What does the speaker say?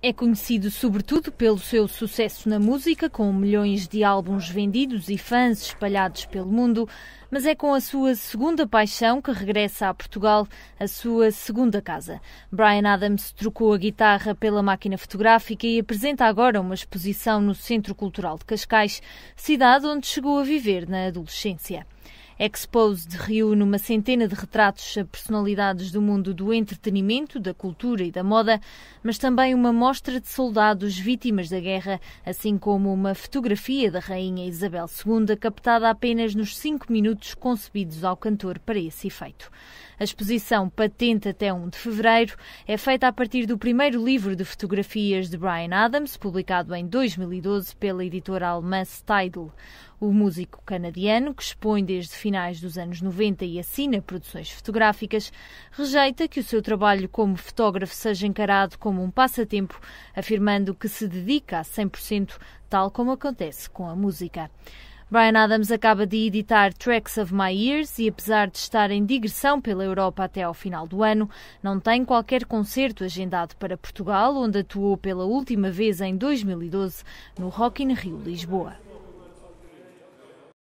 É conhecido sobretudo pelo seu sucesso na música, com milhões de álbuns vendidos e fãs espalhados pelo mundo, mas é com a sua segunda paixão que regressa a Portugal, a sua segunda casa. Brian Adams trocou a guitarra pela máquina fotográfica e apresenta agora uma exposição no Centro Cultural de Cascais, cidade onde chegou a viver na adolescência. Exposed reúne uma centena de retratos a personalidades do mundo do entretenimento, da cultura e da moda, mas também uma mostra de soldados vítimas da guerra, assim como uma fotografia da Rainha Isabel II, captada apenas nos cinco minutos concebidos ao cantor para esse efeito. A exposição Patente até 1 de fevereiro é feita a partir do primeiro livro de fotografias de Brian Adams, publicado em 2012 pela editora alemã Steidl. O músico canadiano, que expõe desde finais dos anos 90 e assina produções fotográficas, rejeita que o seu trabalho como fotógrafo seja encarado como um passatempo, afirmando que se dedica a 100%, tal como acontece com a música. Brian Adams acaba de editar Tracks of My Years e, apesar de estar em digressão pela Europa até ao final do ano, não tem qualquer concerto agendado para Portugal, onde atuou pela última vez em 2012 no Rock in Rio Lisboa.